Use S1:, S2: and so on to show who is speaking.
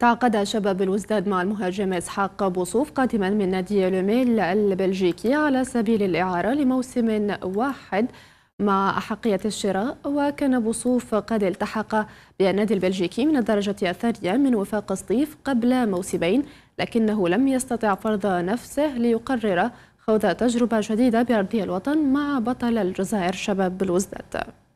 S1: تعاقد شباب الوزداد مع المهاجم إسحاق بوصوف قادما من نادي لوميل البلجيكي على سبيل الإعارة لموسم واحد مع أحقية الشراء وكان بوصوف قد التحق بالنادي البلجيكي من الدرجة الثانية من وفاق سطيف قبل موسمين لكنه لم يستطع فرض نفسه ليقرر خوض تجربة جديدة بأرضية الوطن مع بطل الجزائر شباب الوزداد